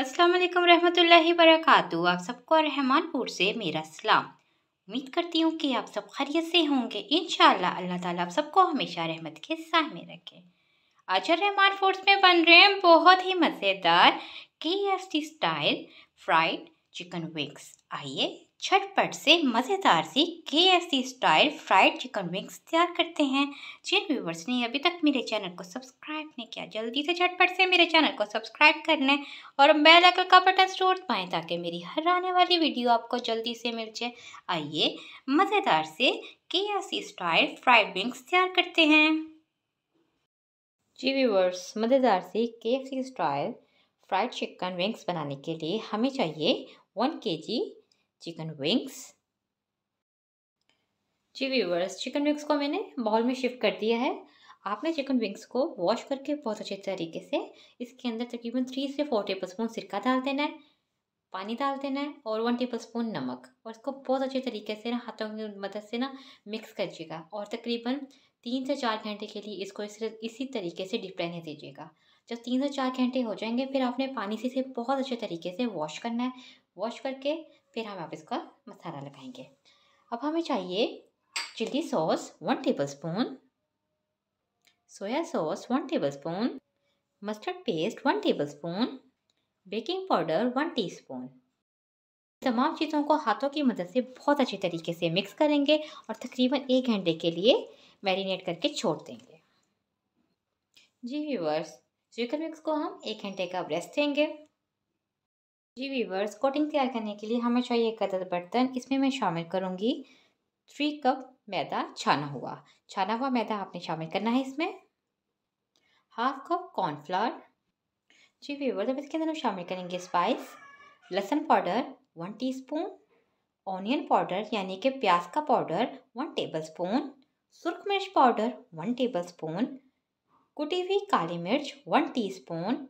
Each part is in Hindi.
अस्सलाम वालेकुम रहमतुल्लाहि वरकاتہ आप सबको रहमानपुर से मेरा सलाम उम्मीद करती हूँ कि आप सब खैरियत से होंगे इन अल्लाह ताला आप सबको हमेशा रहमत के साय में रखे आज रहमान फूड्स में बन रहे हैं बहुत ही मज़ेदार K F style fried chicken wings आइए झटपट से मज़ेदार सी के स्टाइल फ्राइड चिकन विंग्स तैयार करते हैं जिन व्यूवर्स ने अभी तक मेरे चैनल को सब्सक्राइब नहीं किया जल्दी से झटपट से मेरे चैनल को सब्सक्राइब कर लें और बेल आइकन का बटन जरूर दबाएं ताकि मेरी हर आने वाली वीडियो आपको जल्दी से मिल जाए आइए मज़ेदार से के स्टाइल फ्राइड विंग्स तैयार करते हैं जी व्यूवर्स मज़ेदार से के स्टाइल फ्राइड चिकन विंग्स बनाने के लिए हमें चाहिए one K G chicken wings ji viewers chicken wings को मैंने बॉल में शिफ्ट कर दिया है आपने चिकन विंग्स को वॉश करके बहुत अच्छे तरीके से इसके अंदर तकरीबन थ्री से फोर टेबल स्पून सिरका डाल देना है पानी डाल देना है और वन टेबल स्पून नमक और इसको बहुत अच्छे तरीके से ना हाथों की मदद से ना मिक्स करिएगा और तकरीबन तीन से चार घंटे के लिए इसको इस इसी तरीके से डिप रहने दीजिएगा जब तीन से चार घंटे हो जाएंगे फिर आपने पानी से इसे बहुत अच्छे तरीके से वॉश करना है वॉश करके फिर हम आप इसका मसाला लगाएंगे अब हमें चाहिए chilli sauce one tablespoon soya sauce one tablespoon mustard paste one tablespoon baking powder one teaspoon तमाम चीज़ों को हाथों की मदद से बहुत अच्छे तरीके से मिक्स करेंगे और तकरीबन एक घंटे के लिए मैरिनेट करके छोड़ देंगे जी व्यूवर्स चिकन मिक्स को हम एक घंटे का रेस्ट देंगे जी वीवर्स कोटिंग तैयार करने के लिए हमें चाहिए एक अदद बर्तन इसमें मैं शामिल करूँगी थ्री कप मैदा छाना हुआ छाना हुआ मैदा आपने शामिल करना है इसमें half cup cornflour ji viewers अब इसके अंदर हम शामिल करेंगे स्पाइस लहसुन powder one teaspoon onion powder यानी कि प्याज का पाउडर वन टेबल स्पून सुरख मिर्च पाउडर वन टेबल स्पून कुटी हुई काली मिर्च वन स्पून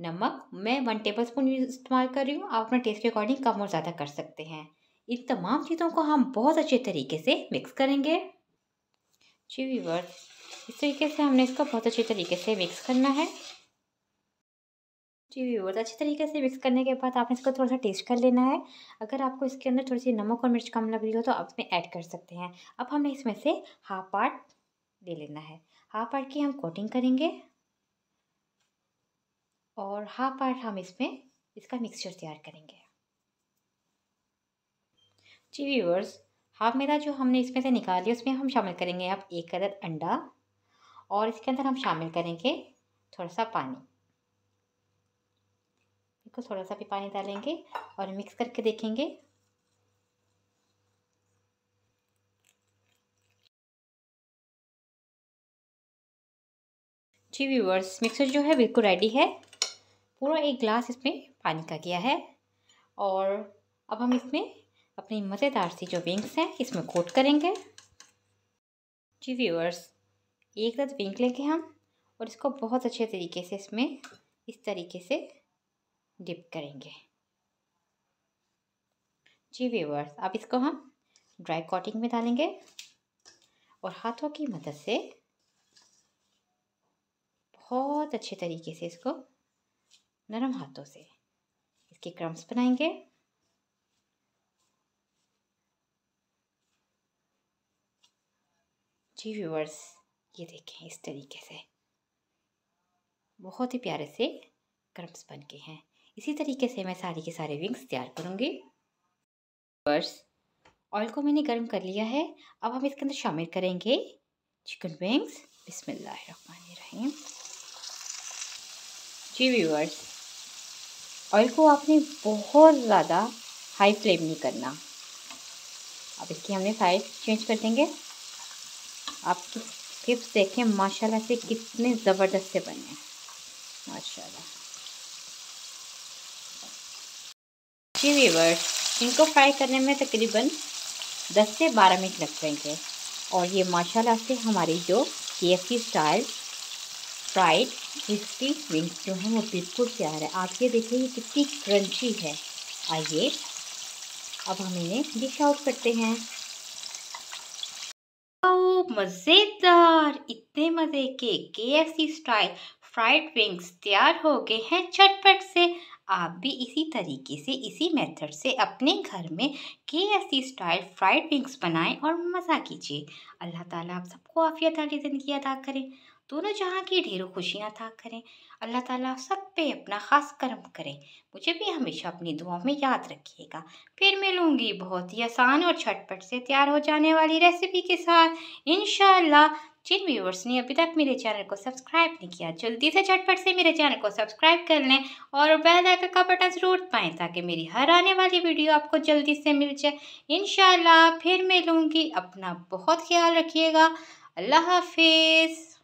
नमक मैं वन टेबल स्पून इस्तेमाल कर रही हूँ आप अपने टेस्ट के अकॉर्डिंग कम और ज़्यादा कर सकते हैं इन तमाम चीज़ों को हम बहुत अच्छे तरीके से मिक्स करेंगे जी वीवर इस तरीके से हमने इसको बहुत अच्छे तरीके से मिक्स करना है जी वीवर अच्छे तरीके से मिक्स करने के बाद आपने इसको थोड़ा सा टेस्ट कर लेना है अगर आपको इसके अंदर थोड़ी सी नमक और मिर्च कम लग रही हो तो आप इसमें ऐड कर सकते हैं अब हमें इसमें से हाफ पार्ट ले लेना है हाफ पार्ट की हम कोटिंग करेंगे और हाफ पार्ट हम इसमें इसका मिक्सचर तैयार करेंगे जी व्यूवर्स हाफ मैदा जो हमने इसमें से निकाली उसमें हम शामिल करेंगे अब एक अदद अंडा और इसके अंदर हम शामिल करेंगे थोड़ा सा पानी बिल्कुल थोड़ा सा भी पानी डालेंगे और मिक्स करके देखेंगे जी व्यूवर्स मिक्सर जो है बिल्कुल रेडी है पूरा एक ग्लास इसमें पानी का गया है और अब हम इसमें अपनी मज़ेदार सी जो विंग्स हैं इसमें कोट करेंगे जी व्यूअर्स एक दर्द विंग लेंगे हम और इसको बहुत अच्छे तरीके से इसमें इस तरीके से डिप करेंगे जी व्यूअर्स अब इसको हम ड्राई कॉटिंग में डालेंगे और हाथों की मदद से बहुत अच्छे तरीके से इसको नरम हाथों से इसके क्रम्स बनाएंगे जी व्यूवर्स ये देखें इस तरीके से बहुत ही प्यारे से क्रम्स बन गए हैं इसी तरीके से मैं सारी के सारे विंग्स तैयार करूँगी व्यूवर्स ऑयल को मैंने गर्म कर लिया है अब हम इसके अंदर शामिल करेंगे चिकन विंग्स बिस्मिल्लाह रहीम जी व्यूवर्स ऑयल को आपने बहुत ज़्यादा हाई फ्लेम नहीं करना अब इसकी हमने साइज चेंज कर देंगे आप क्लिप्स देखें माशाल्लाह से कितने ज़बरदस्त से बने हैं माशाल्लाह जी वीवर्स इनको फ्राई करने में तकरीबन 10 से 12 मिनट लग जाएंगे और ये माशाल्लाह से हमारी जो के स्टाइल फ्राइड क्रिस्पी विंग्स जो हैं वो बिल्कुल तैयार है आप ये देखिए ये कितनी क्रंची है आइए अब हम इन्हें डिश आउट करते हैं oh, मज़ेदार इतने मज़े के K F C style fried wings तैयार हो गए हैं चटपट से आप भी इसी तरीके से इसी मेथड से अपने घर में के स्टाइल फ्राइड विंग्स बनाएं और मज़ा कीजिए अल्लाह ताला आप सबको आफियत वाली ज़िंदगी अदा करें दोनों जहाँ की ढेरों खुशियाँ अदा करें अल्लाह ताला सब पे अपना ख़ास कर्म करें मुझे भी हमेशा अपनी दुआओं में याद रखिएगा फिर मिलूँगी बहुत ही आसान और छटपट से तैयार हो जाने वाली रेसिपी के साथ इन जिन व्यूवर्स ने अभी तक मेरे चैनल को सब्सक्राइब नहीं किया जल्दी से झटपट से मेरे चैनल को सब्सक्राइब कर लें और बेल आइकन का बटन ज़रूर दबाएँ ताकि मेरी हर आने वाली वीडियो आपको जल्दी से मिल जाए इन फिर मैं लूँगी अपना बहुत ख्याल रखिएगा अल्लाह हाफिज़